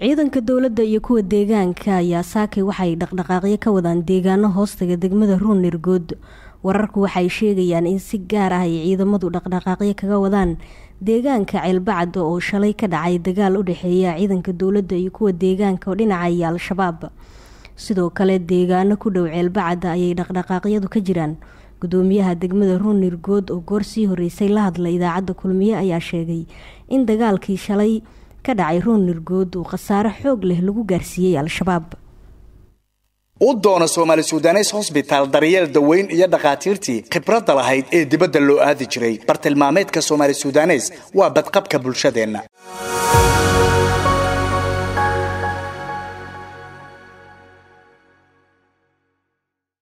ciidanka dowladda iyo kuwa deegaanka ayaa saakay waxay dhaqdhaqaaqyo ka wadaan deegaano hoostaga degmada ruunergood wararku waxay sheegayaan in si gaar ah ay ciidamadu dhaqdhaqaaqyo kaga wadaan deegaanka ceelbacad oo shalay ka dhacay dagaal u dhexeeya ciidanka dowladda iyo kuwa deegaanka oo dhinacaya al-shabaab sidoo kale deegaano ku dhow ceelbacada ayay dhaqdhaqaaqyadu ka jiraan gudoomiyaha degmada ruunergood oo goor sii horeysay la hadlay idaacadda kulmiye ayaa sheegay in dagaalkii shalay ka dhacay ruun nirgood uu khasaare xoog leh lagu gaarsiiyey al-shabaab u doono soomaali sudanes hosbitaal daryeel daweyn iyo dhakhaatiirtii khibradda lahayd ee dibadda loo aadi jiray bartilmaameedka soomaali sudanes waa badqabka bulshadeenna